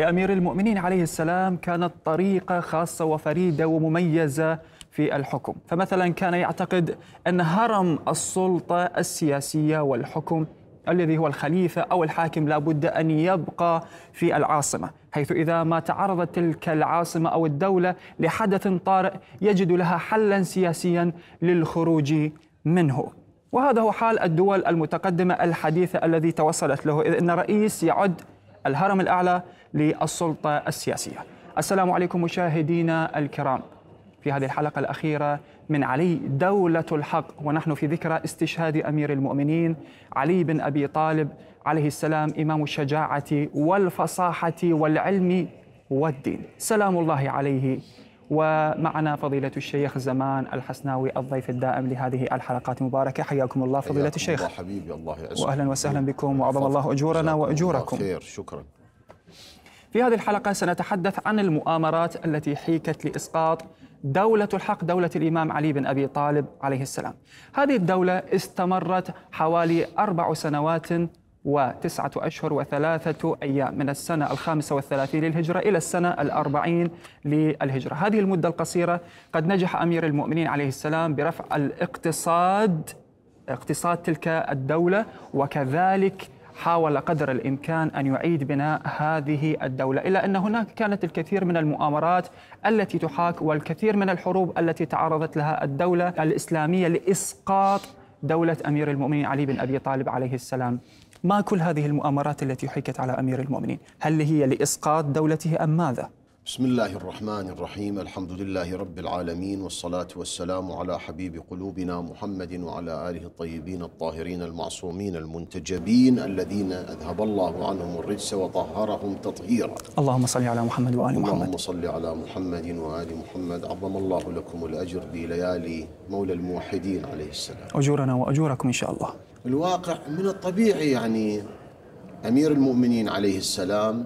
لأمير المؤمنين عليه السلام كانت طريقة خاصة وفريدة ومميزة في الحكم فمثلا كان يعتقد أن هرم السلطة السياسية والحكم الذي هو الخليفة أو الحاكم لابد أن يبقى في العاصمة حيث إذا ما تعرضت تلك العاصمة أو الدولة لحدث طارئ يجد لها حلا سياسيا للخروج منه وهذا هو حال الدول المتقدمة الحديثة الذي توصلت له إذ أن رئيس يعد الهرم الأعلى للسلطة السياسية السلام عليكم مشاهدينا الكرام في هذه الحلقة الأخيرة من علي دولة الحق ونحن في ذكرى استشهاد أمير المؤمنين علي بن أبي طالب عليه السلام إمام الشجاعة والفصاحة والعلم والدين سلام الله عليه ومعنا فضيلة الشيخ زمان الحسناوي الضيف الدائم لهذه الحلقات المباركة حياكم الله فضيلة الشيخ الله حبيبي الله يعزك وأهلا وسهلا بكم وأعظم الله أجورنا وأجوركم خير شكرا في هذه الحلقة سنتحدث عن المؤامرات التي حيكت لإسقاط دولة الحق دولة الإمام علي بن أبي طالب عليه السلام هذه الدولة استمرت حوالي أربع سنوات وتسعة أشهر وثلاثة أيام من السنة الخامسة والثلاثين للهجرة إلى السنة الأربعين للهجرة هذه المدة القصيرة قد نجح أمير المؤمنين عليه السلام برفع الاقتصاد اقتصاد تلك الدولة وكذلك حاول قدر الامكان ان يعيد بناء هذه الدوله، الا ان هناك كانت الكثير من المؤامرات التي تحاك والكثير من الحروب التي تعرضت لها الدوله الاسلاميه لاسقاط دوله امير المؤمنين علي بن ابي طالب عليه السلام. ما كل هذه المؤامرات التي حكت على امير المؤمنين؟ هل هي لاسقاط دولته ام ماذا؟ بسم الله الرحمن الرحيم الحمد لله رب العالمين والصلاة والسلام على حبيب قلوبنا محمد وعلى آله الطيبين الطاهرين المعصومين المنتجبين الذين أذهب الله عنهم الرجس وطهرهم تطهيرا اللهم صل على محمد وآل محمد اللهم صل على محمد وآل محمد عظم الله لكم الأجر بليالي مولى الموحدين عليه السلام أجورنا وأجوركم إن شاء الله الواقع من الطبيعي يعني أمير المؤمنين عليه السلام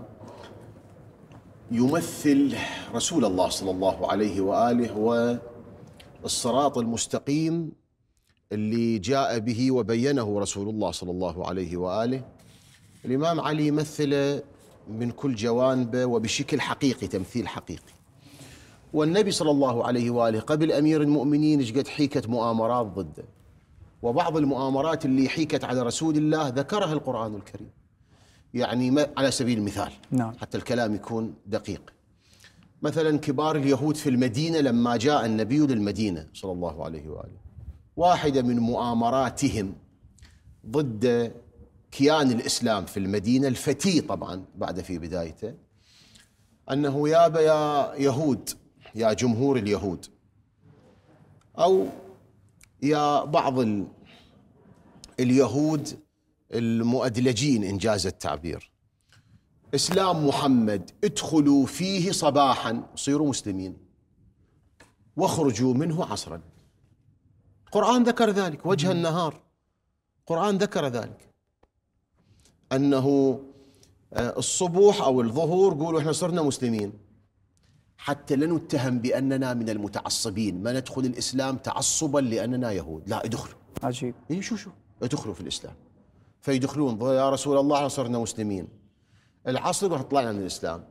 يمثل رسول الله صلى الله عليه واله والصراط المستقيم اللي جاء به وبينه رسول الله صلى الله عليه واله الامام علي مثل من كل جوانبه وبشكل حقيقي تمثيل حقيقي والنبي صلى الله عليه واله قبل امير المؤمنين ايش قد حيكت مؤامرات ضده وبعض المؤامرات اللي حيكت على رسول الله ذكرها القران الكريم يعني على سبيل المثال نعم. حتى الكلام يكون دقيق مثلا كبار اليهود في المدينة لما جاء النبي للمدينة صلى الله عليه وآله واحدة من مؤامراتهم ضد كيان الإسلام في المدينة الفتي طبعا بعد في بدايته أنه يا يا يهود يا جمهور اليهود أو يا بعض اليهود المؤدلجين إن جاز التعبير إسلام محمد ادخلوا فيه صباحا صيروا مسلمين واخرجوا منه عصرا القرآن ذكر ذلك وجه النهار القرآن ذكر ذلك أنه آه، الصبح أو الظهور قولوا إحنا صرنا مسلمين حتى لا نتهم بأننا من المتعصبين ما ندخل الإسلام تعصبا لأننا يهود لا ادخلوا عجيب شو إيه، شو ادخلوا في الإسلام فيدخلون يا رسول الله صرنا مسلمين العصر راح طلعنا من الاسلام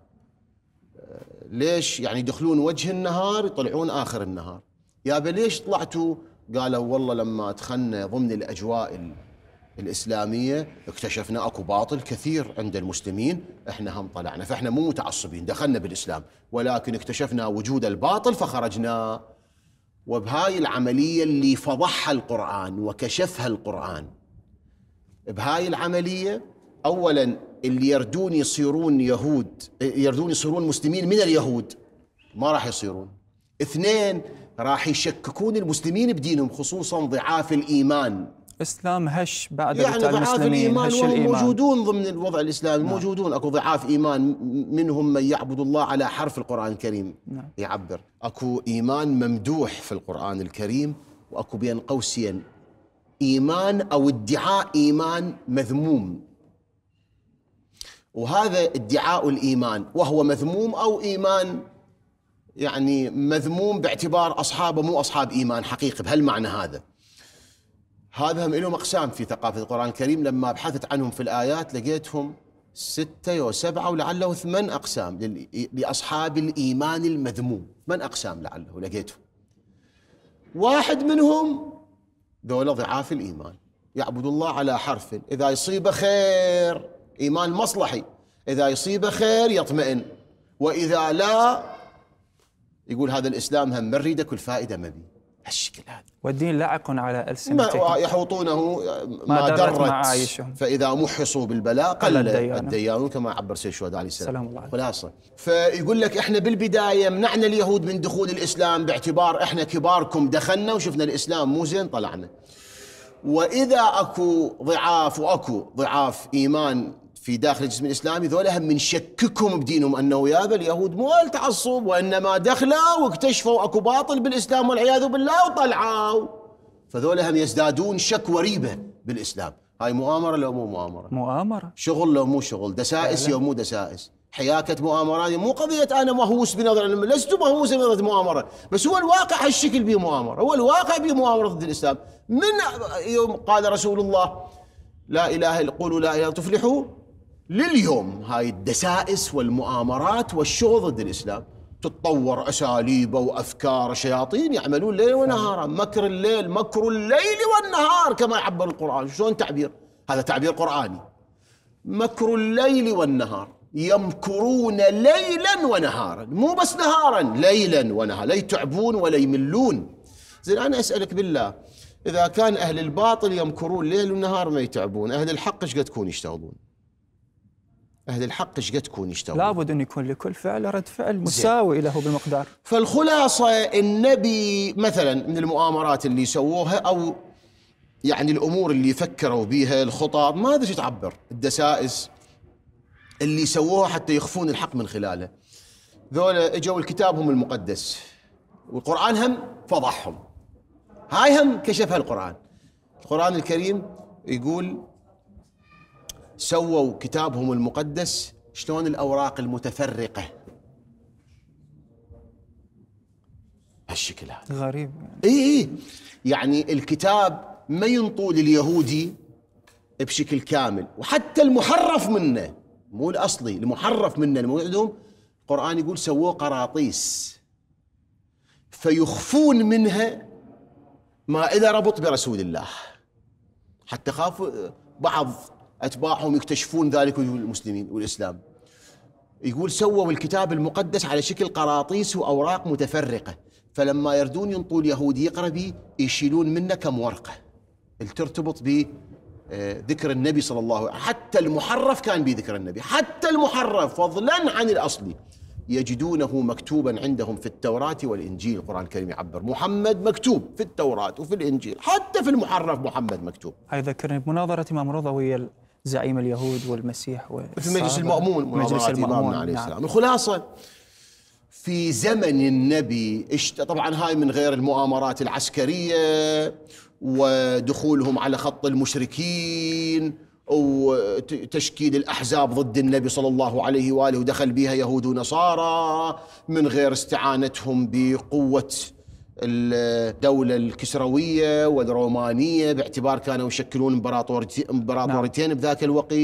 آه، ليش يعني يدخلون وجه النهار يطلعون اخر النهار يابا ليش طلعتوا قالوا والله لما دخلنا ضمن الاجواء الاسلاميه اكتشفنا اكو باطل كثير عند المسلمين احنا هم طلعنا فاحنا مو متعصبين دخلنا بالاسلام ولكن اكتشفنا وجود الباطل فخرجنا وبهاي العمليه اللي فضحها القران وكشفها القران بهاي العملية أولا اللي يردون يصيرون يهود يردون يصيرون مسلمين من اليهود ما راح يصيرون اثنين راح يشككون المسلمين بدينهم خصوصا ضعاف الإيمان اسلام هش بعد يعني ضعاف الايمان هش الإيمان. موجودون ضمن الوضع الاسلامي نعم. موجودون اكو ضعاف ايمان منهم من يعبد الله على حرف القران الكريم نعم. يعبر اكو ايمان ممدوح في القران الكريم واكو بين قوسين ايمان او ادعاء ايمان مذموم وهذا ادعاء الايمان وهو مذموم او ايمان يعني مذموم باعتبار اصحابه مو اصحاب ايمان حقيقي بهالمعنى هذا هذا هم لهم اقسام في ثقافه القران الكريم لما بحثت عنهم في الايات لقيتهم ستة وسبعة ولعله ثمان أقسام لأصحاب الإيمان المذموم من أقسام لعله لقيته واحد منهم ذولا ضعاف الإيمان يعبد الله على حرف إذا يصيب خير إيمان مصلحي إذا يصيب خير يطمئن وإذا لا يقول هذا الإسلام هم من كل الفائدة مبين هالشكل هذا والدين لعق على ألسنتهم يحوطونه ما, درت, درت فإذا محصوا بالبلاء قل الديان كما عبر سيد الشهداء عليه السلام سلام الله خلاصة فيقول لك احنا بالبداية منعنا اليهود من دخول الإسلام باعتبار احنا كباركم دخلنا وشفنا الإسلام مو زين طلعنا وإذا أكو ضعاف وأكو ضعاف إيمان في داخل الجسم الاسلامي ذولا هم من شككهم بدينهم انه يابا اليهود مو تعصب وانما دخلوا واكتشفوا اكو باطل بالاسلام والعياذ بالله وطلعوا فذولا هم يزدادون شك وريبه بالاسلام هاي مؤامره لو مو مؤامره مؤامره شغل لو مو شغل دسائس لو مو دسائس حياكة مؤامرات مو قضية أنا مهووس بنظر لست مهووس بنظرة مؤامرة بس هو الواقع هالشكل به مؤامرة هو الواقع به مؤامرة ضد الإسلام من يوم قال رسول الله لا إله إلا قولوا لا إله تفلحوا لليوم هاي الدسائس والمؤامرات والشغل ضد الاسلام تتطور اساليبه وافكار شياطين يعملون ليل ونهارا مكر الليل مكر الليل والنهار كما يعبر القران شلون تعبير هذا تعبير قراني مكر الليل والنهار يمكرون ليلا ونهارا مو بس نهارا ليلا ونهارا لا يتعبون ولا يملون زين انا اسالك بالله اذا كان اهل الباطل يمكرون ليل ونهار ما يتعبون اهل الحق ايش قد تكون يشتغلون أهل الحق إيش قد تكون يشتغل لابد أن يكون لكل فعل رد فعل مساوي له بالمقدار فالخلاصة النبي مثلا من المؤامرات اللي سووها أو يعني الأمور اللي فكروا بها الخطط ما أدري تعبر الدسائس اللي سووها حتى يخفون الحق من خلاله ذولا اجوا الكتاب هم المقدس والقرآن هم فضحهم هاي هم كشفها القرآن القرآن الكريم يقول سووا كتابهم المقدس شلون الأوراق المتفرقة هالشكل هذا غريب اي اي يعني الكتاب ما ينطول اليهودي بشكل كامل وحتى المحرف منه مو الاصلي المحرف منه الموجود عندهم القران يقول سووه قراطيس فيخفون منها ما اذا ربط برسول الله حتى خافوا بعض أتباعهم يكتشفون ذلك المسلمين والإسلام يقول سووا الكتاب المقدس على شكل قراطيس وأوراق متفرقة فلما يردون ينطوا يهودي يقرأ به يشيلون منه كم ورقة ترتبط ب آه، ذكر النبي صلى الله عليه وسلم حتى المحرف كان بذكر النبي حتى المحرف فضلا عن الأصلي يجدونه مكتوبا عندهم في التوراة والإنجيل القرآن الكريم يعبر محمد مكتوب في التوراة وفي الإنجيل حتى في المحرف محمد مكتوب هذا ذكرني بمناظرة إمام رضا زعيم اليهود والمسيح في مجلس المأمون مجلس المأمون عليه نعم. السلام نعم. الخلاصة في زمن النبي اشت... طبعا هاي من غير المؤامرات العسكرية ودخولهم على خط المشركين وتشكيل الأحزاب ضد النبي صلى الله عليه وآله ودخل بها يهود ونصارى من غير استعانتهم بقوة الدولة الكسروية والرومانية باعتبار كانوا يشكلون امبراطوريتين نعم. بذاك الوقت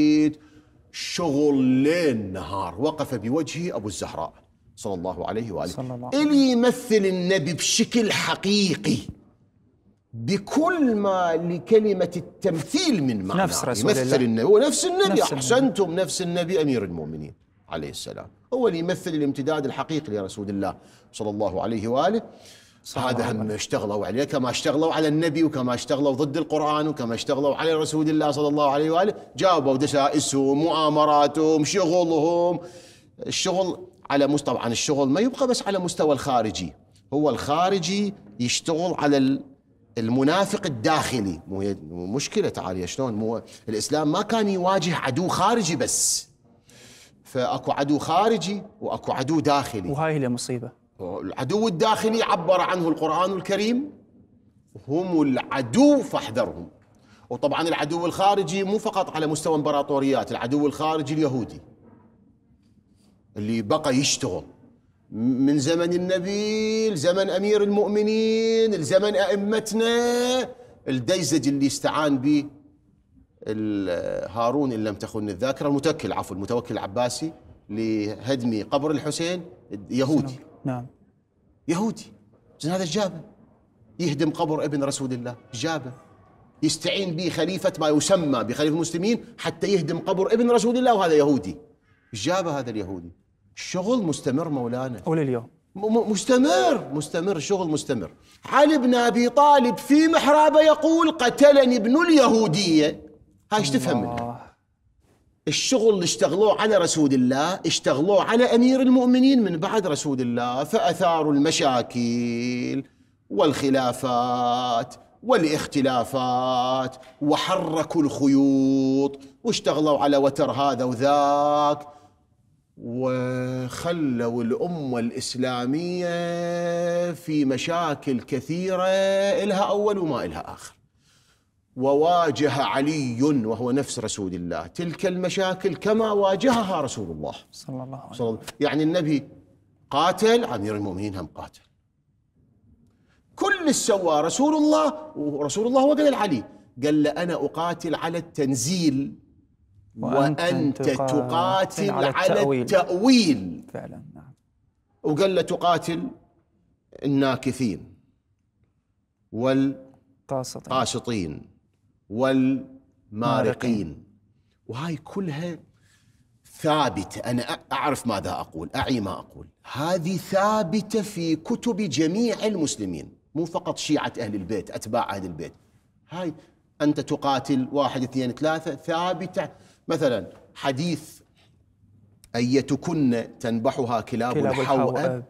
شغل ليل نهار وقف بوجهه أبو الزهراء صلى الله عليه وآله صلى الله عليه. اللي يمثل النبي بشكل حقيقي بكل ما لكلمة التمثيل من معنى نفس رسول يمثل الله. النبي نفس النبي نفس أحسنتم النبي. نفس النبي أمير المؤمنين عليه السلام هو اللي يمثل الامتداد الحقيقي لرسول الله صلى الله عليه وآله هذا هم اشتغلوا عليه كما اشتغلوا على النبي وكما اشتغلوا ضد القرآن وكما اشتغلوا على رسول الله صلى الله عليه وآله جاوبوا دسائسهم مؤامراتهم شغلهم الشغل على مستوى طبعا الشغل ما يبقى بس على مستوى الخارجي هو الخارجي يشتغل على المنافق الداخلي مو مشكلة تعالي شلون مو الإسلام ما كان يواجه عدو خارجي بس فأكو عدو خارجي وأكو عدو داخلي وهاي هي المصيبة العدو الداخلي عبر عنه القرآن الكريم هم العدو فاحذرهم وطبعا العدو الخارجي مو فقط على مستوى امبراطوريات العدو الخارجي اليهودي اللي بقى يشتغل من زمن النبي لزمن امير المؤمنين لزمن ائمتنا الديزج اللي استعان به هارون ان لم تخن الذاكره المتوكل عفوا المتوكل العباسي لهدم قبر الحسين يهودي نعم يهودي زين هذا جابه يهدم قبر ابن رسول الله جابه يستعين به خليفة ما يسمى بخليفة المسلمين حتى يهدم قبر ابن رسول الله وهذا يهودي جابه هذا اليهودي الشغل مستمر مولانا ولليوم مستمر مستمر شغل مستمر علي بن أبي طالب في محرابه يقول قتلني ابن اليهودية هاي ايش تفهم منها الشغل اللي اشتغلوه على رسول الله اشتغلوه على امير المؤمنين من بعد رسول الله فاثاروا المشاكل والخلافات والاختلافات وحركوا الخيوط واشتغلوا على وتر هذا وذاك وخلوا الامه الاسلاميه في مشاكل كثيره الها اول وما الها اخر وواجه علي وهو نفس رسول الله تلك المشاكل كما واجهها رسول الله صلى الله عليه وسلم يعني النبي قاتل امير المؤمنين هم قاتل كل سوى رسول الله ورسول الله هو قال علي قال له أنا أقاتل على التنزيل وأنت, وأنت تقاتل على التأويل, التأويل فعلا نعم وقال له تقاتل الناكثين والقاسطين والمارقين وهاي كلها ثابتة أنا أعرف ماذا أقول أعي ما أقول هذه ثابتة في كتب جميع المسلمين مو فقط شيعة أهل البيت أتباع أهل البيت هاي أنت تقاتل واحد اثنين ثلاثة ثابتة مثلا حديث أيتكن تنبحها كلاب, كلاب الحوء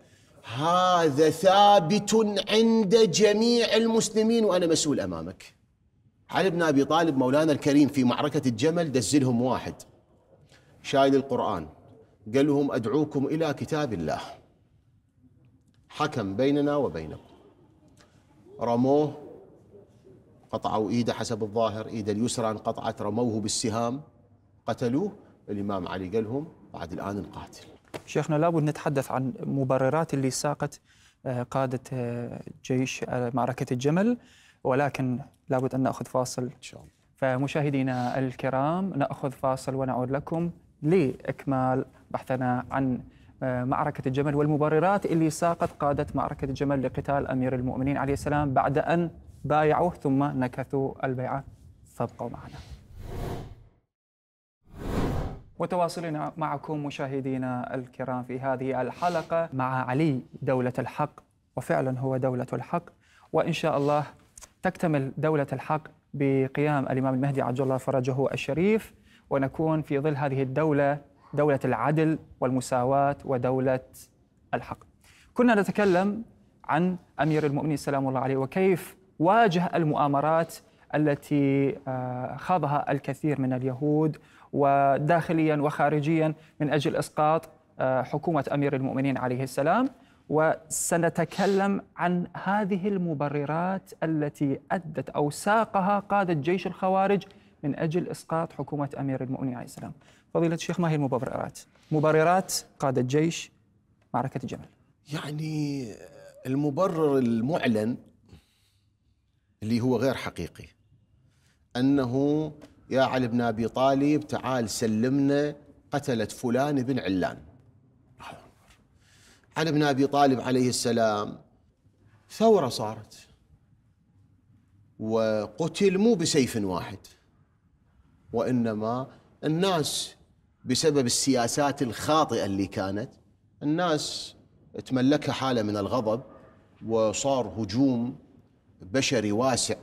هذا ثابت عند جميع المسلمين وأنا مسؤول أمامك علي بن ابي طالب مولانا الكريم في معركه الجمل دزلهم واحد شايل القران قال لهم ادعوكم الى كتاب الله حكم بيننا وبينكم رموه قطعوا ايده حسب الظاهر ايده اليسرى انقطعت رموه بالسهام قتلوه الامام علي قال لهم بعد الان نقاتل شيخنا لابد نتحدث عن مبررات اللي ساقت آه، قاده آه، جيش آه، معركه الجمل ولكن لابد أن نأخذ فاصل إن شاء الله فمشاهدينا الكرام نأخذ فاصل ونعود لكم لإكمال بحثنا عن آه، معركة الجمل والمبررات اللي ساقت قادة معركة الجمل لقتال أمير المؤمنين عليه السلام بعد أن بايعوه ثم نكثوا البيعة فابقوا معنا وتواصلنا معكم مشاهدينا الكرام في هذه الحلقة مع علي دولة الحق وفعلا هو دولة الحق وإن شاء الله تكتمل دولة الحق بقيام الإمام المهدي عجل الله فرجه الشريف ونكون في ظل هذه الدولة دولة العدل والمساواة ودولة الحق كنا نتكلم عن أمير المؤمنين سلام الله عليه وكيف واجه المؤامرات التي آه، خاضها الكثير من اليهود وداخليا وخارجيا من أجل إسقاط آه، حكومة أمير المؤمنين عليه السلام وسنتكلم عن هذه المبررات التي أدت أو ساقها قادة جيش الخوارج من أجل إسقاط حكومة أمير المؤمنين عليه السلام فضيلة الشيخ ما هي المبررات؟ مبررات قادة جيش معركة الجمل يعني المبرر المعلن اللي هو غير حقيقي أنه يا علي بن أبي طالب تعال سلمنا قتلت فلان بن علان على ابن ابي طالب عليه السلام ثوره صارت وقتل مو بسيف واحد وانما الناس بسبب السياسات الخاطئه اللي كانت الناس تملكها حاله من الغضب وصار هجوم بشري واسع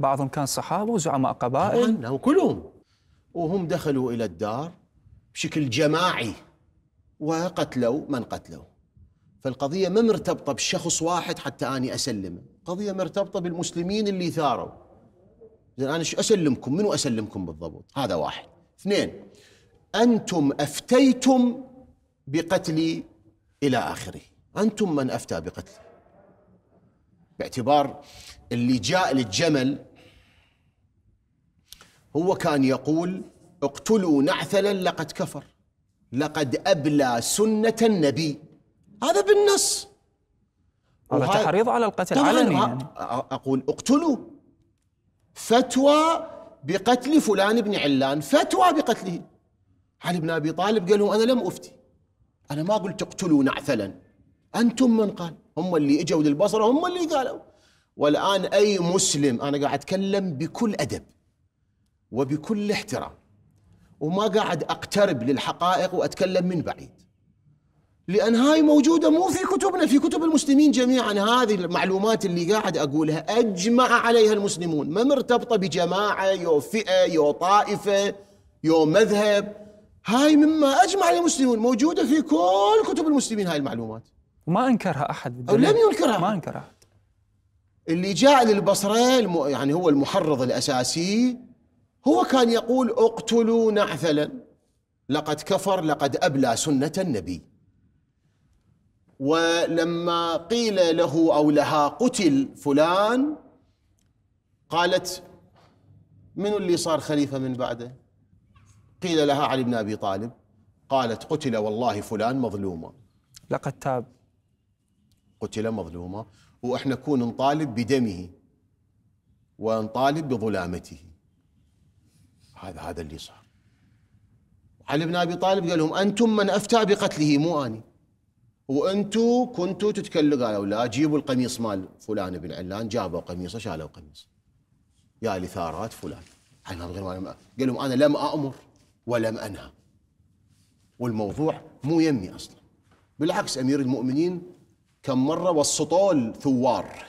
بعضهم كان صحابه وزعماء قبائل وكلهم نعم، وهم دخلوا الى الدار بشكل جماعي وقتلوا من قتلوا فالقضية ما مرتبطة بشخص واحد حتى أني أسلمه قضية مرتبطة بالمسلمين اللي ثاروا زين أنا أسلمكم منو أسلمكم بالضبط هذا واحد اثنين أنتم أفتيتم بقتلي إلى آخره أنتم من أفتى بقتلي باعتبار اللي جاء للجمل هو كان يقول اقتلوا نعثلا لقد كفر لقد أبلى سنة النبي هذا بالنص هذا تحريض على القتل علني يعني. اقول اقتلوا فتوى بقتل فلان بن علان فتوى بقتله علي بن ابي طالب قال لهم انا لم افتي انا ما قلت اقتلوا نعثلا انتم من قال هم اللي اجوا للبصره هم اللي قالوا والان اي مسلم انا قاعد اتكلم بكل ادب وبكل احترام وما قاعد اقترب للحقائق واتكلم من بعيد لان هاي موجوده مو في كتبنا في كتب المسلمين جميعا هذه المعلومات اللي قاعد اقولها اجمع عليها المسلمون ما مرتبطه بجماعه يو فئه يو طائفه يو مذهب هاي مما اجمع عليه المسلمون موجوده في كل كتب المسلمين هاي المعلومات وما انكرها احد او لم ينكرها ما انكرها اللي جاء للبصره الم... يعني هو المحرض الاساسي هو كان يقول اقتلوا نعثلا لقد كفر لقد ابلى سنه النبي ولما قيل له او لها قتل فلان قالت من اللي صار خليفه من بعده؟ قيل لها علي بن ابي طالب قالت قتل والله فلان مظلوما لقد تاب قتل مظلوما واحنا كون نطالب بدمه ونطالب بظلامته هذا هذا اللي صار علي بن ابي طالب قال لهم انتم من افتى بقتله مو اني وانتم كنتوا تتكلموا قالوا لا جيبوا القميص مال فلان بن علان جابوا قميصه شالوا قميصه يا لثارات فلان عن هذا غير ما قال لهم انا لم امر ولم انهى والموضوع مو يمي اصلا بالعكس امير المؤمنين كم مره وسطوا الثوار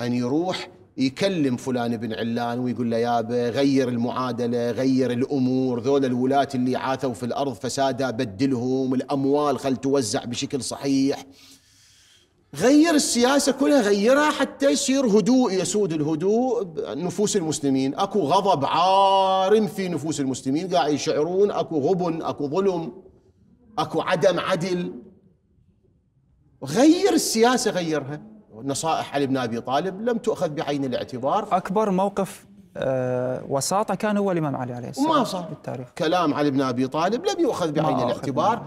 ان يروح يكلم فلان بن علان ويقول له يابا غير المعادلة غير الأمور ذول الولاة اللي عاثوا في الأرض فسادا بدلهم الأموال خل توزع بشكل صحيح غير السياسة كلها غيرها حتى يصير هدوء يسود الهدوء نفوس المسلمين أكو غضب عارم في نفوس المسلمين قاعد يشعرون أكو غبن أكو ظلم أكو عدم عدل غير السياسة غيرها نصائح علي بن ابي طالب لم تؤخذ بعين الاعتبار اكبر موقف أه وساطه كان هو الامام علي عليه السلام وما صار بالتاريخ كلام علي بن ابي طالب لم يؤخذ بعين الاعتبار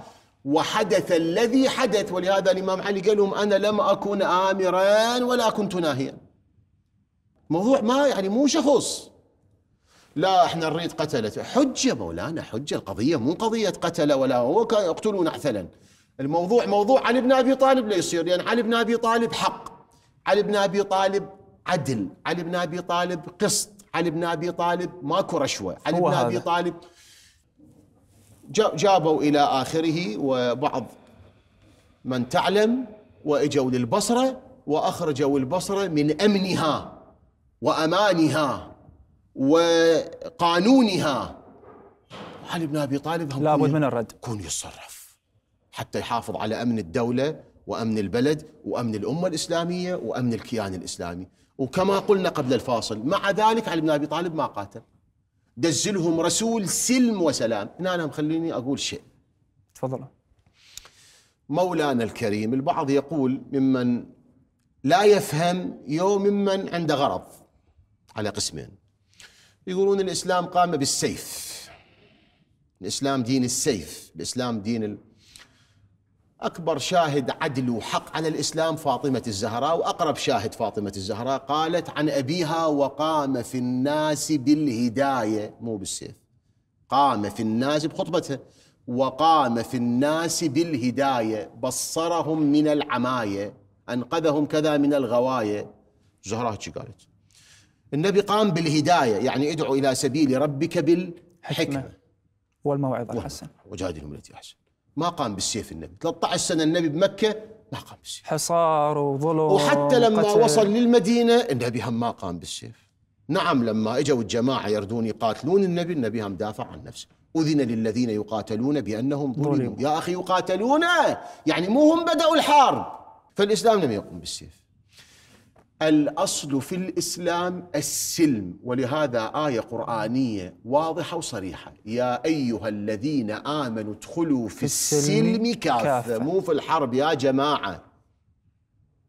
وحدث الذي حدث ولهذا الامام علي قال لهم انا لم اكن امرا ولا كنت ناهيا موضوع ما يعني مو شخص لا احنا نريد قتلته حجه مولانا حجه القضيه مو قضيه قتل ولا هو يقتلون عثلا الموضوع موضوع علي بن ابي طالب لا يصير لان يعني علي بن ابي طالب حق علي بن ابي طالب عدل علي بن ابي طالب قسط علي بن ابي طالب ماكو رشوه علي بن ابي طالب جابوا الى اخره وبعض من تعلم واجوا للبصره واخرجوا البصره من امنها وامانها وقانونها علي بن ابي طالب لابد من الرد يكون يتصرف حتى يحافظ على امن الدوله وامن البلد وامن الامه الاسلاميه وامن الكيان الاسلامي وكما قلنا قبل الفاصل مع ذلك علي بن ابي طالب ما قاتل دزلهم رسول سلم وسلام هنا انا مخليني اقول شيء تفضل مولانا الكريم البعض يقول ممن لا يفهم يوم ممن عنده غرض على قسمين يقولون الاسلام قام بالسيف الاسلام دين السيف الاسلام دين أكبر شاهد عدل وحق على الإسلام فاطمة الزهراء وأقرب شاهد فاطمة الزهراء قالت عن أبيها وقام في الناس بالهداية مو بالسيف قام في الناس بخطبتها وقام في الناس بالهداية بصرهم من العماية أنقذهم كذا من الغواية زهراء قالت النبي قام بالهداية يعني ادعو إلى سبيل ربك بالحكمة والموعظة الحسنة وجادلهم التي أحسن ما قام بالسيف النبي 13 سنة النبي بمكة ما قام بالسيف حصار وظلم وحتى لما قتل. وصل للمدينة النبي هم ما قام بالسيف نعم لما اجوا الجماعة يردون يقاتلون النبي النبي هم دافع عن نفسه أذن للذين يقاتلون بأنهم ظلموا يا أخي يقاتلون يعني مو هم بدأوا الحرب فالإسلام لم يقم بالسيف الاصل في الاسلام السلم ولهذا ايه قرانيه واضحه وصريحه يا ايها الذين امنوا ادخلوا في, في السلم, كافه, كافة. مو في الحرب يا جماعه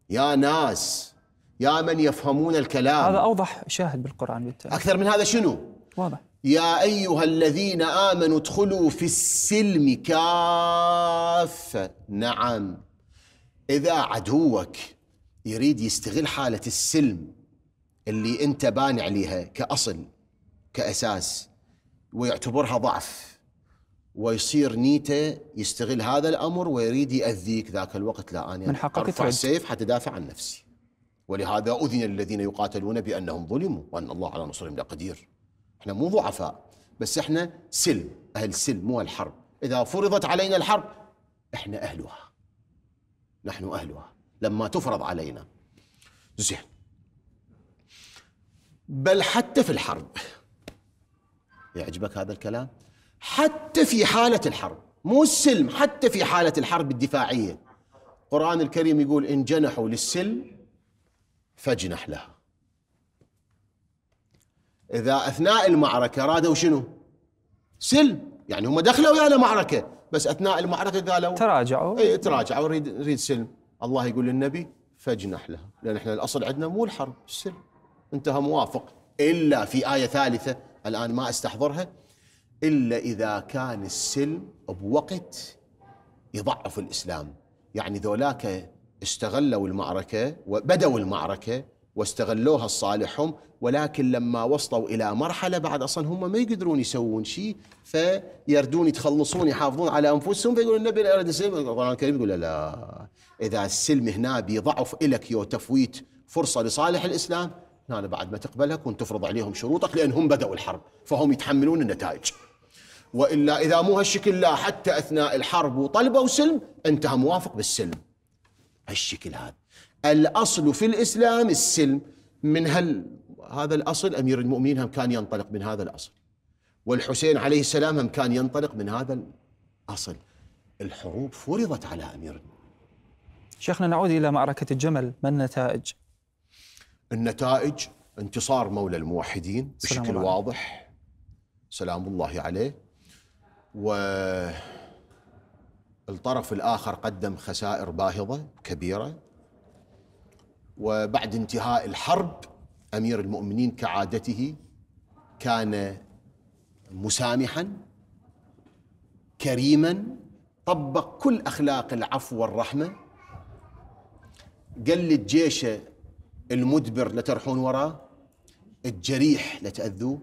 يا ناس يا من يفهمون الكلام هذا اوضح شاهد بالقران بالتالي. اكثر من هذا شنو واضح يا ايها الذين امنوا ادخلوا في السلم كافه نعم اذا عدوك يريد يستغل حالة السلم اللي أنت باني عليها كأصل كأساس ويعتبرها ضعف ويصير نيته يستغل هذا الأمر ويريد يأذيك ذاك الوقت لا أنا من حقك أرفع السيف حتى دافع عن نفسي ولهذا أذن الذين يقاتلون بأنهم ظلموا وأن الله على نصرهم لقدير احنا مو ضعفاء بس احنا سلم أهل سلم مو الحرب إذا فرضت علينا الحرب احنا أهلها نحن أهلها لما تفرض علينا زين بل حتى في الحرب يعجبك هذا الكلام حتى في حالة الحرب مو السلم حتى في حالة الحرب الدفاعية القرآن الكريم يقول إن جنحوا للسلم فاجنح لها إذا أثناء المعركة رادوا شنو سلم يعني هم دخلوا ويانا معركة بس أثناء المعركة قالوا تراجعوا اي تراجعوا نريد نريد سلم الله يقول للنبي فاجنح لها لان احنا الاصل عندنا مو الحرب السلم انتهى موافق الا في ايه ثالثه الان ما استحضرها الا اذا كان السلم بوقت يضعف الاسلام يعني ذولاك استغلوا المعركه وبدوا المعركه واستغلوها الصالحهم ولكن لما وصلوا إلى مرحلة بعد أصلا هم ما يقدرون يسوون شيء فيردون يتخلصون يحافظون على أنفسهم فيقولون النبي أراد السلم القرآن الكريم يقول لا إذا السلم هنا بضعف إلك يو تفويت فرصة لصالح الإسلام هنا بعد ما تقبلها كنت تفرض عليهم شروطك لأنهم بدأوا الحرب فهم يتحملون النتائج وإلا إذا مو هالشكل لا حتى أثناء الحرب وطلبوا سلم أنت موافق بالسلم هالشكل هذا الأصل في الإسلام السلم من هل هذا الأصل أمير المؤمنين هم كان ينطلق من هذا الأصل والحسين عليه السلام هم كان ينطلق من هذا الأصل الحروب فرضت على أمير المؤمنين شيخنا نعود إلى معركة الجمل ما النتائج؟ النتائج انتصار مولى الموحدين بشكل الله. واضح سلام الله عليه و الطرف الآخر قدم خسائر باهظة كبيرة وبعد انتهاء الحرب امير المؤمنين كعادته كان مسامحا كريما طبق كل اخلاق العفو والرحمه قلد جيشه المدبر لترحون وراه الجريح لتاذوه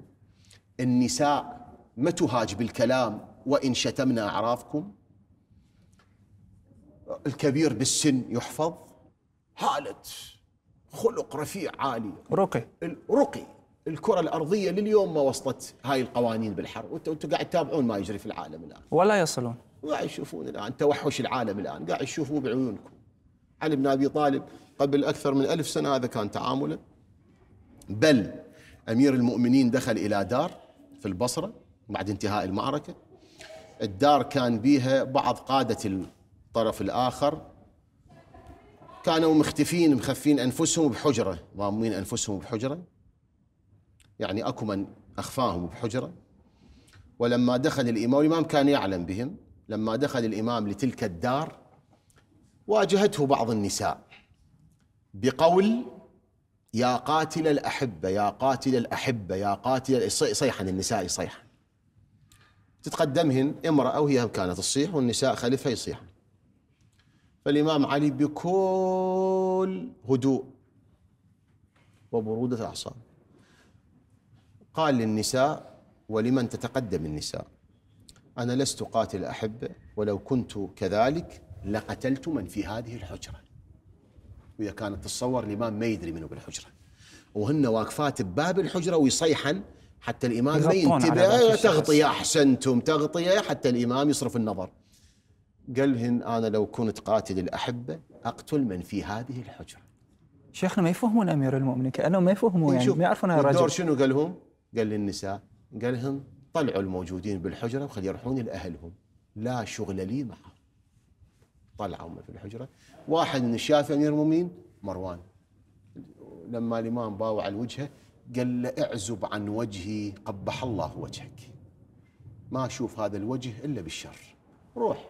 النساء ما تهاج بالكلام وان شتمنا اعرافكم الكبير بالسن يحفظ هالت خلق رفيع عالي رقي الرقي الكرة الأرضية لليوم ما وصلت هاي القوانين بالحر وانتم قاعد تتابعون ما يجري في العالم الآن ولا يصلون قاعد يشوفون الآن توحش العالم الآن قاعد تشوفوه بعيونكم علي بن أبي طالب قبل أكثر من ألف سنة هذا كان تعامله بل أمير المؤمنين دخل إلى دار في البصرة بعد انتهاء المعركة الدار كان بيها بعض قادة الطرف الآخر كانوا مختفين مخفين انفسهم بحجره ضامين انفسهم بحجره يعني اكو من اخفاهم بحجره ولما دخل الامام الامام كان يعلم بهم لما دخل الامام لتلك الدار واجهته بعض النساء بقول يا قاتل الاحبه يا قاتل الاحبه يا قاتل صيحا النساء صيحا تتقدمهن امراه وهي كانت تصيح والنساء خلفها يصيحن فالإمام علي بكل هدوء وبرودة الأعصاب قال للنساء ولمن تتقدم النساء أنا لست قاتل أحبة ولو كنت كذلك لقتلت من في هذه الحجرة وإذا كانت تتصور الإمام ما يدري منه بالحجرة وهن واقفات بباب الحجرة ويصيحن حتى الإمام ما ينتبه تغطية أحسنتم تغطية حتى الإمام يصرف النظر قال أنا لو كنت قاتل الأحبة أقتل من في هذه الحجرة شيخنا ما يفهمون أمير المؤمنين كأنهم ما يفهمون إيه، يعني ما يعرفون هذا الرجل شنو قال لهم؟ قال للنساء قال لهم طلعوا الموجودين بالحجرة وخلي يروحون لأهلهم لا شغل لي معهم طلعوا من في الحجرة واحد من الشافع أمير المؤمنين مروان لما الإمام باوع على وجهه قال له اعزب عن وجهي قبح الله وجهك ما أشوف هذا الوجه إلا بالشر روح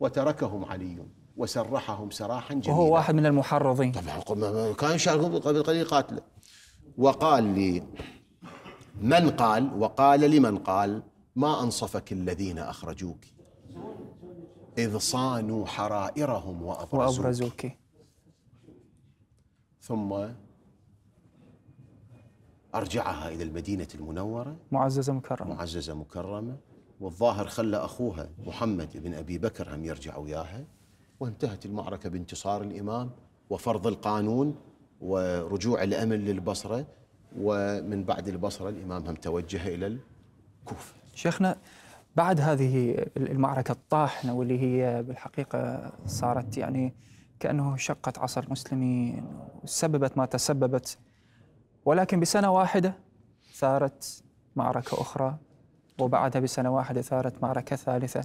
وتركهم علي وسرحهم سراحا جميلا وهو واحد من المحرضين طبعا كان شاركهم قبل قليل قاتله وقال لي من قال وقال لمن قال ما أنصفك الذين أخرجوك إذ صانوا حرائرهم وأبرزوك, وأبرزوك. ثم أرجعها إلى المدينة المنورة معززة مكرمة معززة مكرمة والظاهر خلى أخوها محمد بن أبي بكر هم يرجع وياها وانتهت المعركة بانتصار الإمام وفرض القانون ورجوع الأمن للبصرة ومن بعد البصرة الإمام هم توجه إلى الكوفة شيخنا بعد هذه المعركة الطاحنة واللي هي بالحقيقة صارت يعني كأنه شقت عصا المسلمين وسببت ما تسببت ولكن بسنة واحدة ثارت معركة أخرى وبعدها بسنة واحدة ثارت معركة ثالثة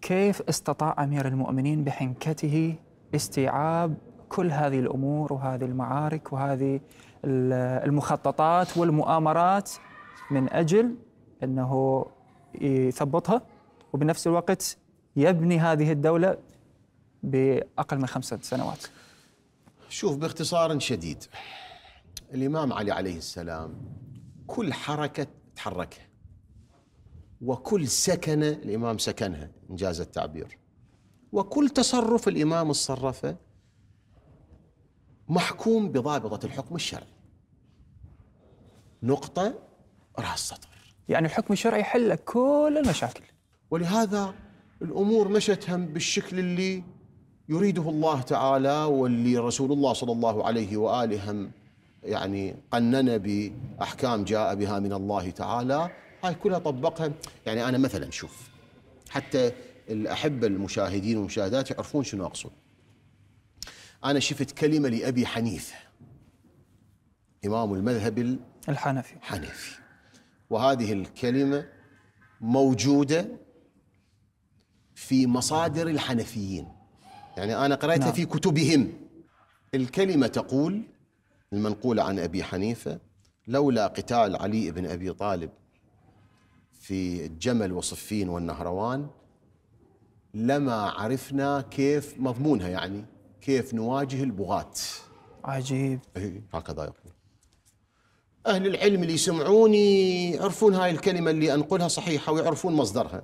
كيف استطاع أمير المؤمنين بحنكته استيعاب كل هذه الأمور وهذه المعارك وهذه المخططات والمؤامرات من أجل أنه يثبطها وبنفس الوقت يبني هذه الدولة بأقل من خمسة سنوات شوف باختصار شديد الإمام علي عليه السلام كل حركة تحركها وكل سكنة الإمام سكنها إنجاز التعبير وكل تصرف الإمام تصرفه محكوم بضابطة الحكم الشرعي نقطة راس السطر يعني الحكم الشرعي حل كل المشاكل ولهذا الأمور مشت هم بالشكل اللي يريده الله تعالى واللي رسول الله صلى الله عليه وآله هم يعني قنن أحكام جاء بها من الله تعالى هاي كلها طبقها يعني أنا مثلا شوف حتى الأحبة المشاهدين والمشاهدات يعرفون شنو أقصد أنا شفت كلمة لأبي حنيفة إمام المذهب الحنفي الحنفي وهذه الكلمة موجودة في مصادر الحنفيين يعني أنا قرأتها نعم. في كتبهم الكلمة تقول المنقولة عن أبي حنيفة لولا قتال علي بن ابي طالب في الجمل وصفين والنهروان لما عرفنا كيف مضمونها يعني كيف نواجه البغاة عجيب إيه، هكذا يقول أهل العلم اللي يسمعوني يعرفون هاي الكلمة اللي أنقلها صحيحة ويعرفون مصدرها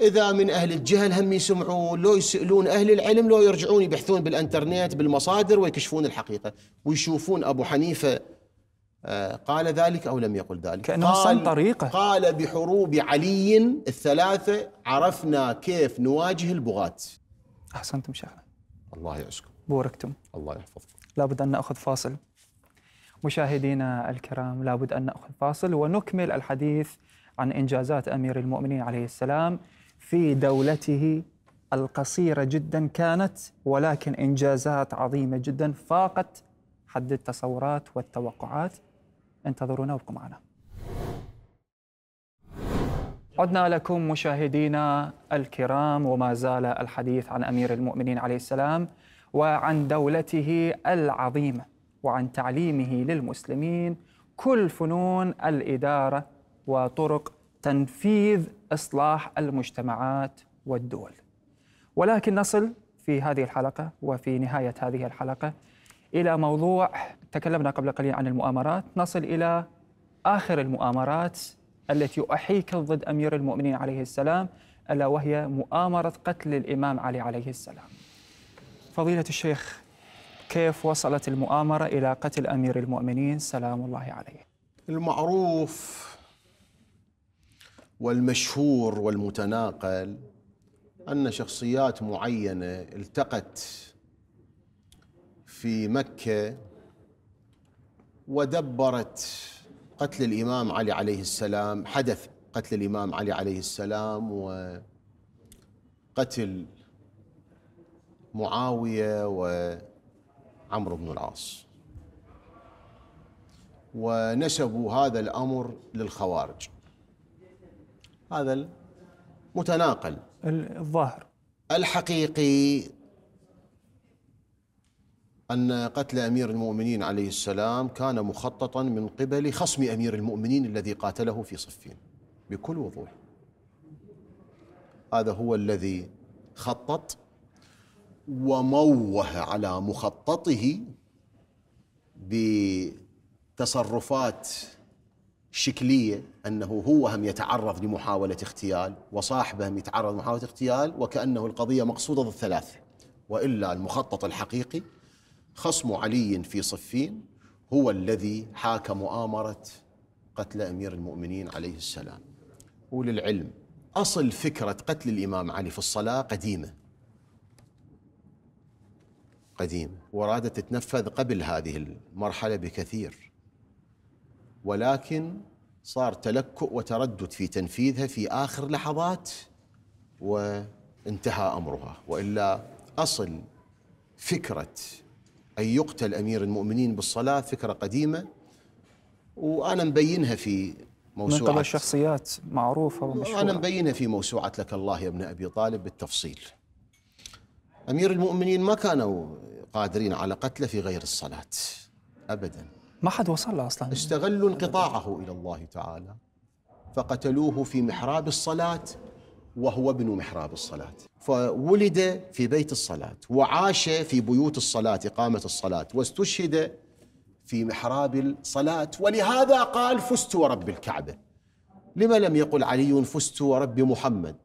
إذا من أهل الجهل هم يسمعون لو يسألون أهل العلم لو يرجعون يبحثون بالأنترنت بالمصادر ويكشفون الحقيقة ويشوفون أبو حنيفة آه، قال ذلك أو لم يقل ذلك كأنه قال طريقة قال بحروب علي الثلاثة عرفنا كيف نواجه البغاة أحسنتم شيخنا الله يعزكم بوركتم الله يحفظكم لابد أن نأخذ فاصل مشاهدينا الكرام لابد أن نأخذ فاصل ونكمل الحديث عن إنجازات أمير المؤمنين عليه السلام في دولته القصيرة جدا كانت ولكن إنجازات عظيمة جدا فاقت حد التصورات والتوقعات انتظرونا وابقوا معنا عدنا لكم مشاهدينا الكرام وما زال الحديث عن امير المؤمنين عليه السلام وعن دولته العظيمه وعن تعليمه للمسلمين كل فنون الاداره وطرق تنفيذ اصلاح المجتمعات والدول. ولكن نصل في هذه الحلقه وفي نهايه هذه الحلقه إلى موضوع تكلمنا قبل قليل عن المؤامرات نصل إلى آخر المؤامرات التي أحيكت ضد أمير المؤمنين عليه السلام ألا وهي مؤامرة قتل الإمام علي عليه السلام فضيلة الشيخ كيف وصلت المؤامرة إلى قتل أمير المؤمنين سلام الله عليه المعروف والمشهور والمتناقل أن شخصيات معينة التقت في مكة ودبرت قتل الإمام علي عليه السلام حدث قتل الإمام علي عليه السلام وقتل معاوية وعمرو بن العاص ونسبوا هذا الأمر للخوارج هذا متناقل الظاهر الحقيقي أن قتل أمير المؤمنين عليه السلام كان مخططا من قبل خصم أمير المؤمنين الذي قاتله في صفين بكل وضوح هذا هو الذي خطط وموه على مخططه بتصرفات شكليه انه هو هم يتعرض لمحاوله اغتيال وصاحبه هم يتعرض لمحاوله اغتيال وكانه القضيه مقصوده ضد الثلاثه والا المخطط الحقيقي خصم علي في صفين هو الذي حاك مؤامرة قتل أمير المؤمنين عليه السلام وللعلم أصل فكرة قتل الإمام علي في الصلاة قديمة قديمة ورادت تتنفذ قبل هذه المرحلة بكثير ولكن صار تلكؤ وتردد في تنفيذها في آخر لحظات وانتهى أمرها وإلا أصل فكرة أن يقتل أمير المؤمنين بالصلاة فكرة قديمة وأنا مبينها في موسوعة قبل الشخصيات معروفة ومشهورة أنا مبينها في موسوعة لك الله يا ابن أبي طالب بالتفصيل أمير المؤمنين ما كانوا قادرين على قتله في غير الصلاة أبدا ما حد وصل له أصلا استغلوا انقطاعه إلى الله تعالى فقتلوه في محراب الصلاة وهو ابن محراب الصلاة فولد في بيت الصلاة وعاش في بيوت الصلاة إقامة الصلاة واستشهد في محراب الصلاة ولهذا قال فزت ورب الكعبة لما لم يقل علي فزت ورب محمد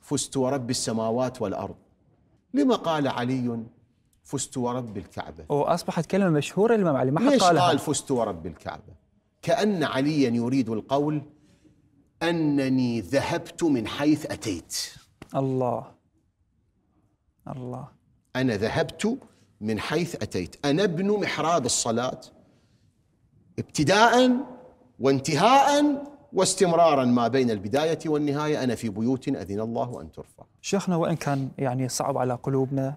فزت ورب السماوات والأرض لما قال علي فزت ورب الكعبة وأصبحت كلمة مشهورة الإمام علي ما حد قالها قال فزت ورب الكعبة كأن عليا يريد القول انني ذهبت من حيث اتيت الله الله انا ذهبت من حيث اتيت انا ابن محراب الصلاه ابتداء وانتهاء واستمرارا ما بين البدايه والنهايه انا في بيوت اذن الله ان ترفع. شيخنا وان كان يعني صعب على قلوبنا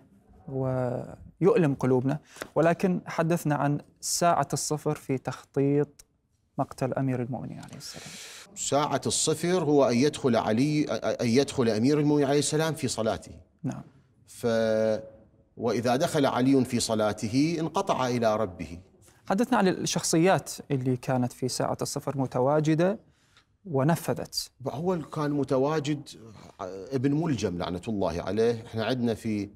ويؤلم قلوبنا ولكن حدثنا عن ساعه الصفر في تخطيط مقتل امير المؤمنين عليه السلام؟ ساعة الصفر هو ان يدخل علي ان يدخل امير المؤمنين عليه السلام في صلاته. نعم. ف واذا دخل علي في صلاته انقطع الى ربه. حدثنا عن الشخصيات اللي كانت في ساعة الصفر متواجدة ونفذت. هو كان متواجد ابن ملجم لعنة الله عليه، احنا عندنا في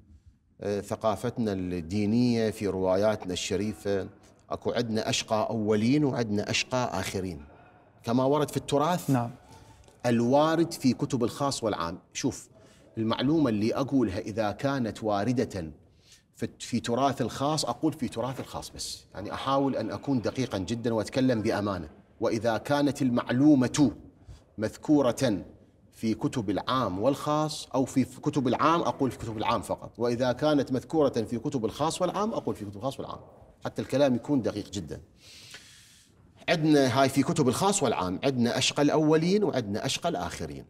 آه، ثقافتنا الدينية في رواياتنا الشريفة اكو عندنا اشقى اولين وعندنا اشقى اخرين كما ورد في التراث نعم الوارد في كتب الخاص والعام شوف المعلومه اللي اقولها اذا كانت وارده في تراث الخاص اقول في تراث الخاص بس يعني احاول ان اكون دقيقا جدا واتكلم بامانه واذا كانت المعلومه مذكوره في كتب العام والخاص او في كتب العام اقول في كتب العام فقط واذا كانت مذكوره في كتب الخاص والعام اقول في كتب الخاص والعام حتى الكلام يكون دقيق جدا عندنا هاي في كتب الخاص والعام عندنا أشقى الأولين وعندنا أشقى الآخرين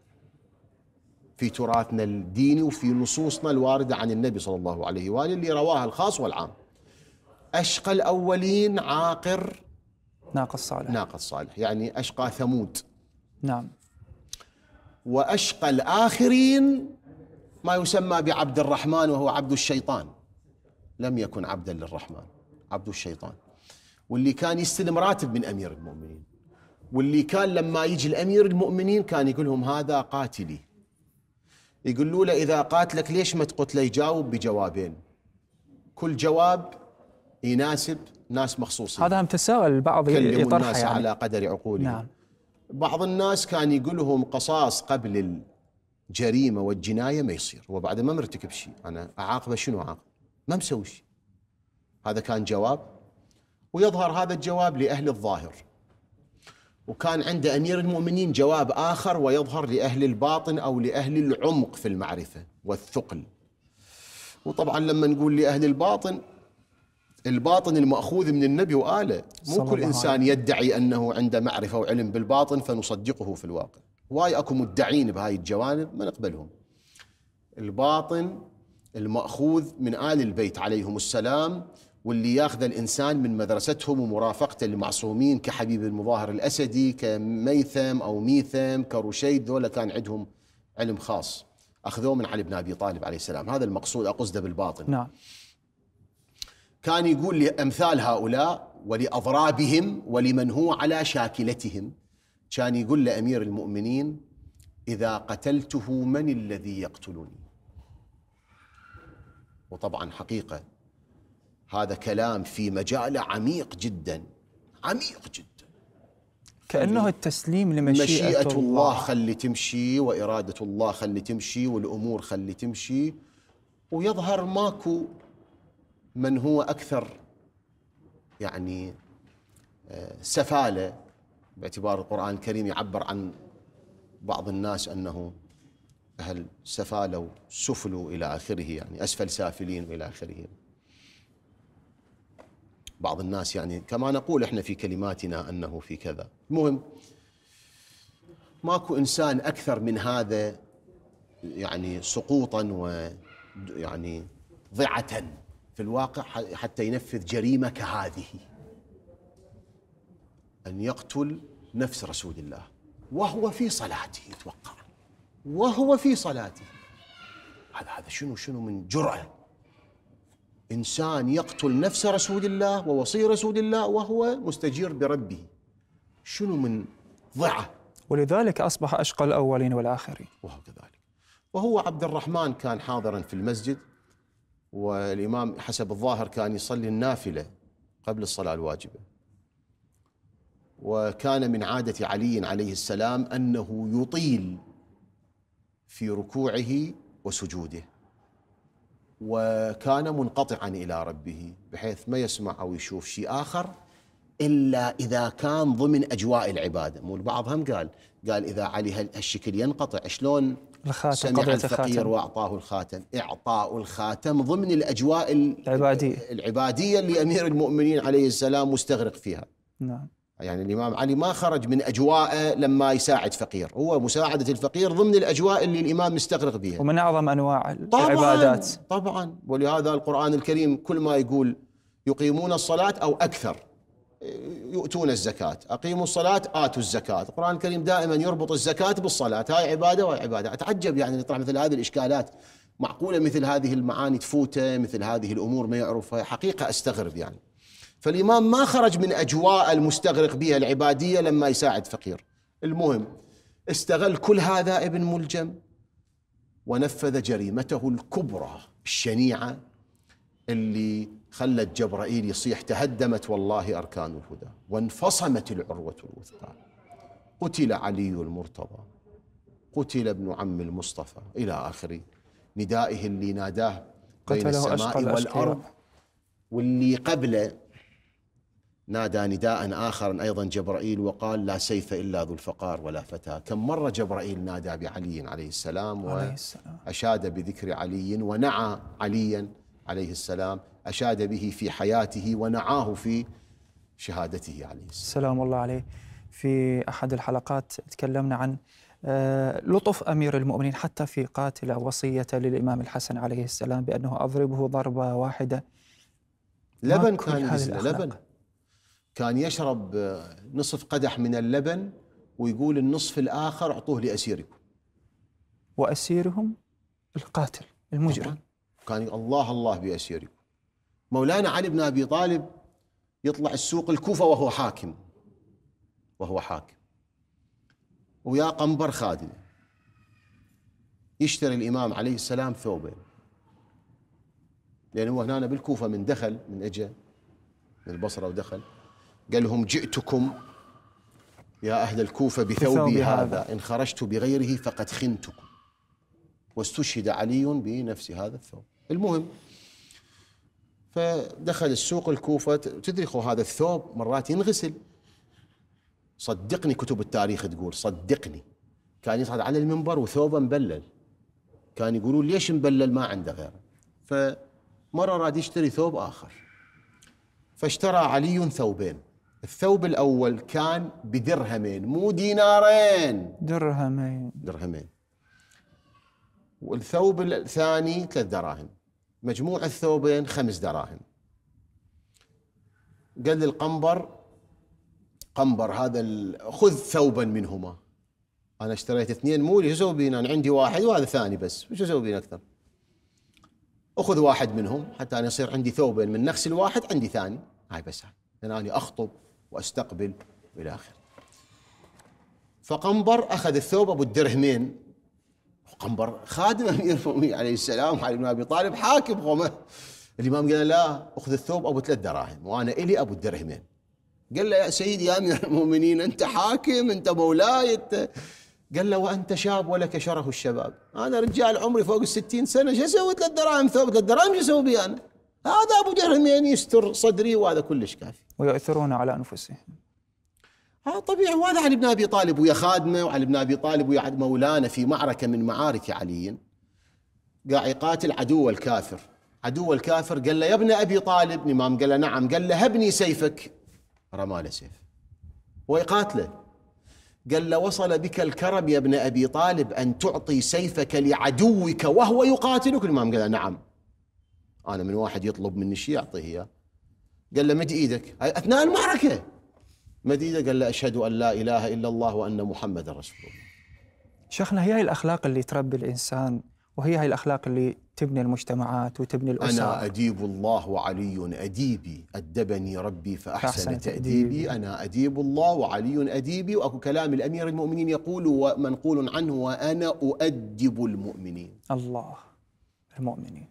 في تراثنا الديني وفي نصوصنا الواردة عن النبي صلى الله عليه وآله اللي رواها الخاص والعام أشقى الأولين عاقر ناقص صالح ناقص صالح يعني أشقى ثمود نعم وأشقى الآخرين ما يسمى بعبد الرحمن وهو عبد الشيطان لم يكن عبدا للرحمن عبد الشيطان واللي كان يستلم راتب من امير المؤمنين واللي كان لما يجي الامير المؤمنين كان يقول لهم هذا قاتلي يقولوا له اذا قاتلك ليش ما تقتله يجاوب بجوابين كل جواب يناسب ناس مخصوصين هذا هم تساؤل البعض يطرحه الناس يعني. على قدر عقولهم نعم. بعض الناس كان يقول لهم قصاص قبل الجريمه والجنايه ما يصير وبعد ما مرتكب شيء انا اعاقبه شنو اعاقبه ما مسوي شيء هذا كان جواب ويظهر هذا الجواب لأهل الظاهر وكان عند أمير المؤمنين جواب آخر ويظهر لأهل الباطن أو لأهل العمق في المعرفة والثقل وطبعا لما نقول لأهل الباطن الباطن المأخوذ من النبي وآله مو كل إنسان يدعي أنه عنده معرفة وعلم بالباطن فنصدقه في الواقع واي اكو مدعين بهاي الجوانب ما نقبلهم الباطن المأخوذ من آل البيت عليهم السلام واللي ياخذ الإنسان من مدرستهم ومرافقته للمعصومين كحبيب المظاهر الأسدي كميثم أو ميثم كرشيد ذولا كان عندهم علم خاص أخذوه من علي بن أبي طالب عليه السلام هذا المقصود أقصده بالباطن نعم كان يقول لأمثال هؤلاء ولأضرابهم ولمن هو على شاكلتهم كان يقول لأمير المؤمنين إذا قتلته من الذي يقتلني وطبعا حقيقة هذا كلام في مجاله عميق جدا عميق جدا كأنه التسليم لمشيئة مشيئة الله, الله خلي تمشي وإرادة الله خلي تمشي والأمور خلي تمشي ويظهر ماكو من هو أكثر يعني آه، سفالة باعتبار القرآن الكريم يعبر عن بعض الناس أنه أهل سفالة وسفلوا إلى آخره يعني أسفل سافلين وإلى آخره بعض الناس يعني كما نقول احنا في كلماتنا انه في كذا المهم ماكو انسان اكثر من هذا يعني سقوطا و يعني ضعة في الواقع حتى ينفذ جريمة كهذه أن يقتل نفس رسول الله وهو في صلاته يتوقع وهو في صلاته هذا هذا شنو شنو من جرأة إنسان يقتل نفس رسول الله ووصي رسول الله وهو مستجير بربه شنو من ضعه ولذلك أصبح أشقى الأولين والآخرين وهو كذلك وهو عبد الرحمن كان حاضرا في المسجد والإمام حسب الظاهر كان يصلي النافلة قبل الصلاة الواجبة وكان من عادة علي عليه السلام أنه يطيل في ركوعه وسجوده وكان منقطعا الى ربه بحيث ما يسمع او يشوف شيء اخر الا اذا كان ضمن اجواء العباده، مو البعض هم قال قال اذا علي هالشكل ينقطع شلون الخاتم سمع الفقير واعطاه الخاتم، اعطاء الخاتم ضمن الاجواء العباديه العباديه اللي امير المؤمنين عليه السلام مستغرق فيها. نعم. يعني الإمام علي ما خرج من أجوائه لما يساعد فقير هو مساعدة الفقير ضمن الأجواء اللي الإمام مستغرق بها ومن أعظم أنواع طبعاً العبادات طبعا ولهذا القرآن الكريم كل ما يقول يقيمون الصلاة أو أكثر يؤتون الزكاة أقيموا الصلاة آتوا الزكاة القرآن الكريم دائما يربط الزكاة بالصلاة هاي عبادة وهي عبادة أتعجب يعني يطرح مثل هذه الإشكالات معقولة مثل هذه المعاني تفوته مثل هذه الأمور ما يعرفها حقيقة أستغرب يعني فالإمام ما خرج من أجواء المستغرق بها العبادية لما يساعد فقير المهم استغل كل هذا ابن ملجم ونفذ جريمته الكبرى الشنيعة اللي خلت جبرائيل يصيح تهدمت والله أركان الهدى وانفصمت العروة الوثقى قتل علي المرتضى قتل ابن عم المصطفى إلى آخر ندائه اللي ناداه بين السماء والأرض واللي قبله نادى نداء آخر أيضا جبرائيل وقال لا سيف إلا ذو الفقار ولا فتى كم مرة جبرائيل نادى بعلي عليه السلام وأشاد بذكر علي ونعى عليا عليه السلام أشاد به في حياته ونعاه في شهادته عليه السلام سلام الله عليه في أحد الحلقات تكلمنا عن آه، لطف أمير المؤمنين حتى في قاتل وصية للإمام الحسن عليه السلام بأنه أضربه ضربة واحدة لبن كان لبن كان يشرب آه، نصف قدح من اللبن ويقول النصف الآخر أعطوه لأسيركم وأسيرهم القاتل المجرم كان الله الله بأسيركم مولانا علي بن أبي طالب يطلع السوق الكوفة وهو حاكم وهو حاكم ويا قنبر خادم يشتري الإمام عليه السلام ثوبين لأنه هو هنا بالكوفة من دخل من أجا من البصرة ودخل قال لهم جئتكم يا أهل الكوفة بثوبي هذا إن خرجت بغيره فقد خنتكم واستشهد علي بنفس هذا الثوب المهم فدخل السوق الكوفة تدري هذا الثوب مرات ينغسل صدقني كتب التاريخ تقول صدقني كان يصعد على المنبر وثوبه مبلل كان يقولون ليش مبلل ما عنده غيره فمرة راد يشتري ثوب آخر فاشترى علي ثوبين الثوب الأول كان بدرهمين مو دينارين درهمين درهمين والثوب الثاني ثلاث دراهم مجموع الثوبين خمس دراهم قال للقنبر قنبر هذا خذ ثوبا منهما انا اشتريت اثنين مو شو اسوي انا عندي واحد وهذا ثاني بس شو اسوي بين اكثر اخذ واحد منهم حتى انا يصير عندي ثوبين من نفس الواحد عندي ثاني هاي بس هاي لان انا اخطب واستقبل الى اخره فقنبر اخذ الثوب ابو الدرهمين قنبر خادم امير المؤمنين عليه السلام علي بن ابي طالب حاكم قومه الامام قال لا اخذ الثوب ابو ثلاث دراهم وانا الي ابو الدرهمين قال له يا سيدي يا امير المؤمنين انت حاكم انت مولاي انت قال له وانت شاب ولك شره الشباب انا رجال عمري فوق الستين سنه شو اسوي ثلاث دراهم ثوب ثلاث دراهم شو اسوي بي انا هذا ابو درهم يعني يستر صدري وهذا كلش كافي ويؤثرون على انفسهم اه طبيعي وهذا علي بن ابي طالب ويا خادمه وعلي بن ابي طالب ويا مولانا في معركه من معارك علي قاعد يقاتل عدو الكافر عدو الكافر قال له يا ابن ابي طالب الامام قال له نعم قال له هبني سيفك رمى له سيف ويقاتله قال له وصل بك الكرم يا ابن ابي طالب ان تعطي سيفك لعدوك وهو يقاتلك الامام قال له نعم انا من واحد يطلب مني شيء اعطيه اياه قال له مد ايدك اثناء المعركه مد ايده قال له اشهد ان لا اله الا الله وان محمد رسول الله شيخنا هي هاي الاخلاق اللي تربي الانسان وهي هاي الاخلاق اللي تبني المجتمعات وتبني الاسر انا اديب الله وعلي اديبي ادبني ربي فاحسن, فأحسن تاديبي انا اديب الله وعلي اديبي واكو كلام الامير المؤمنين يقول ومنقول عنه وانا اؤدب المؤمنين الله المؤمنين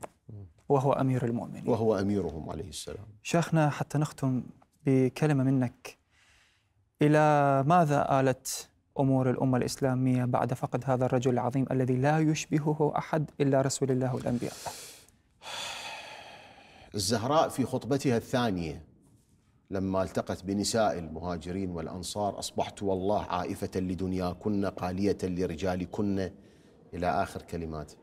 وهو أمير المؤمنين وهو أميرهم عليه السلام شيخنا حتى نختم بكلمة منك إلى ماذا آلت أمور الأمة الإسلامية بعد فقد هذا الرجل العظيم الذي لا يشبهه أحد إلا رسول الله والأنبياء الزهراء في خطبتها الثانية لما التقت بنساء المهاجرين والأنصار أصبحت والله عائفة لدنياكن قالية لرجالكن إلى آخر كلماته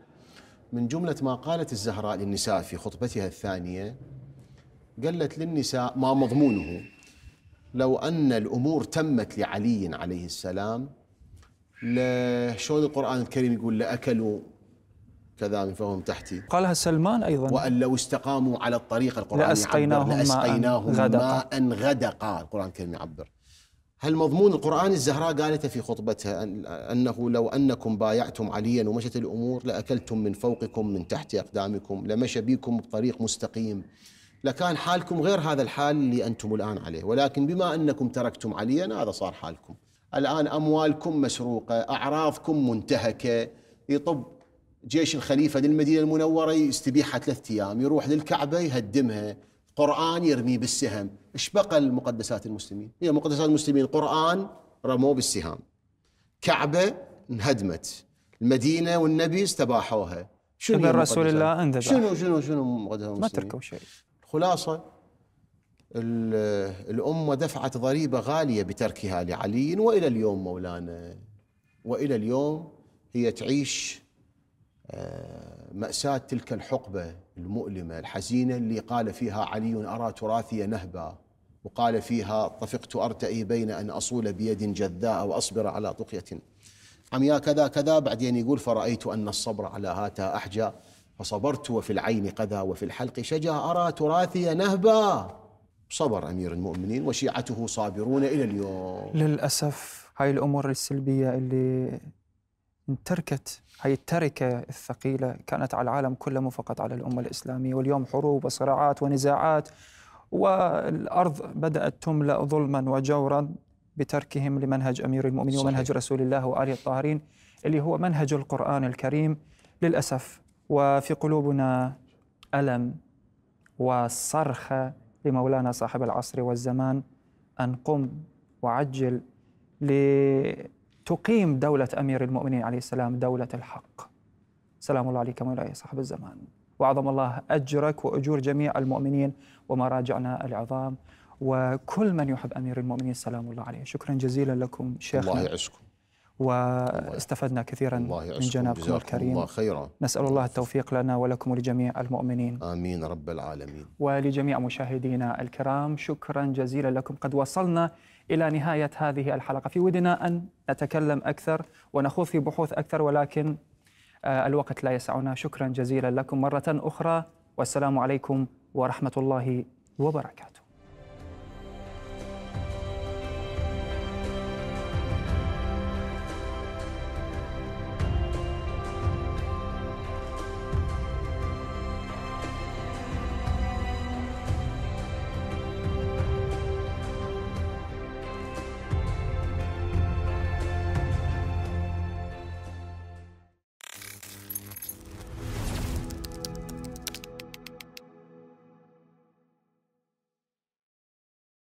من جملة ما قالت الزهراء للنساء في خطبتها الثانية قالت للنساء ما مضمونه لو أن الأمور تمت لعلي عليه السلام شلون القرآن الكريم يقول لأكلوا كذا من فهم تحتي قالها سلمان أيضا وأن لو استقاموا على الطريق القرآن لأسقيناهم, لأسقيناهم ماء غدقا ماء غدقا القرآن الكريم يعبر هل مضمون القرآن الزهراء قالته في خطبتها أنه لو أنكم بايعتم عليا ومشت الأمور لأكلتم من فوقكم من تحت أقدامكم لمشى بكم بطريق مستقيم لكان حالكم غير هذا الحال اللي أنتم الآن عليه ولكن بما أنكم تركتم عليا هذا صار حالكم الآن أموالكم مسروقة أعراضكم منتهكة يطب جيش الخليفة للمدينة المنورة يستبيحها ثلاثة أيام يروح للكعبة يهدمها قرآن يرميه بالسهم ايش بقى المقدسات المسلمين هي مقدسات المسلمين قرآن رموه بالسهام كعبة انهدمت المدينة والنبي استباحوها شنو من طيب، رسول الله انذبح شنو شنو شنو مقدسات المسلمين ما تركوا شيء الخلاصة الأمة دفعت ضريبة غالية بتركها لعلي وإلى اليوم مولانا وإلى اليوم هي تعيش مأساة تلك الحقبة المؤلمة الحزينة اللي قال فيها علي أرى تراثي نهبا وقال فيها طفقت أرتئي بين أن أصول بيد جذاء وأصبر على طقية عمياء كذا كذا بعدين يقول فرأيت أن الصبر على هاتا أحجى فصبرت وفي العين قذا وفي الحلق شجا أرى تراثي نهبا صبر أمير المؤمنين وشيعته صابرون إلى اليوم للأسف هاي الأمور السلبية اللي انتركت هي التركة الثقيلة كانت على العالم كله مو فقط على الأمة الإسلامية واليوم حروب وصراعات ونزاعات والأرض بدأت تملأ ظلما وجورا بتركهم لمنهج أمير المؤمنين صحيح. ومنهج رسول الله وآله الطاهرين اللي هو منهج القرآن الكريم للأسف وفي قلوبنا ألم وصرخة لمولانا صاحب العصر والزمان أن قم وعجل ل تقيم دولة أمير المؤمنين عليه السلام دولة الحق سلام الله عليك مولاي صاحب الزمان وعظم الله أجرك وأجور جميع المؤمنين ومراجعنا العظام وكل من يحب أمير المؤمنين سلام الله عليه شكرا جزيلا لكم شيخنا الله يعزكم واستفدنا كثيرا من جنابكم الكريم الله خيرا نسأل الله التوفيق لنا ولكم ولجميع المؤمنين آمين رب العالمين ولجميع مشاهدينا الكرام شكرا جزيلا لكم قد وصلنا إلى نهاية هذه الحلقة في ودنا أن نتكلم أكثر ونخوض في بحوث أكثر ولكن آه، الوقت لا يسعنا شكرا جزيلا لكم مرة أخرى والسلام عليكم ورحمة الله وبركاته